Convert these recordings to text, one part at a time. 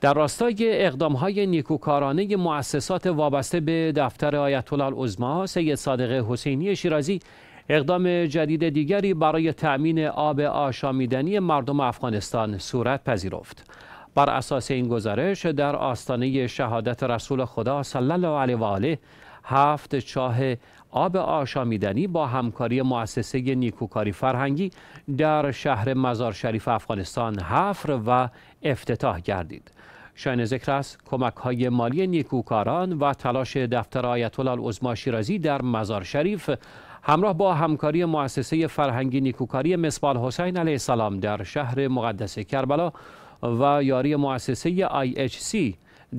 در راستای های نیکوکارانه مؤسسات وابسته به دفتر آیت الله العظما سید صادق حسینی شیرازی اقدام جدید دیگری برای تأمین آب آشامیدنی مردم افغانستان صورت پذیرفت بر اساس این گزارش در آستانه شهادت رسول خدا صلی الله علیه و آله هفت چاه آب آشامیدنی با همکاری مؤسسه نیکوکاری فرهنگی در شهر مزار شریف افغانستان حفر و افتتاح گردید. شاین ذکر است کمک های مالی نیکوکاران و تلاش دفتر آیت الله شیرازی در مزار شریف همراه با همکاری مؤسسه فرهنگی نیکوکاری مصبال حسین علیه السلام در شهر مقدس کربلا و یاری مؤسسه IHC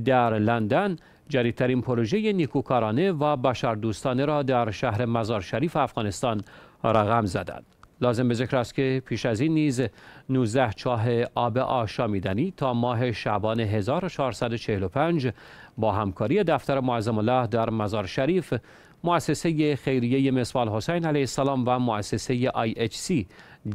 در لندن جدیدترین پروژه نیکوکارانه و بشردوستانه را در شهر مزار شریف افغانستان رقم زدند. لازم به ذکر است که پیش از این نیز 19 چاه آب آشامیدنی تا ماه شعبان 1445 با همکاری دفتر معظم الله در مزار شریف مؤسسه خیریه مسوال حسین علیه السلام و مؤسسه IHC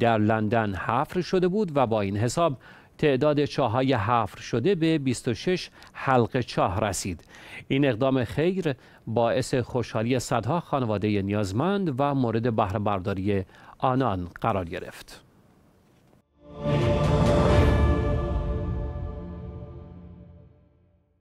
در لندن حفر شده بود و با این حساب تعداد چاهای حفر شده به 26 حلقه چاه رسید این اقدام خیر باعث خوشحالی صدها خانواده نیازمند و مورد برداری آنان قرار گرفت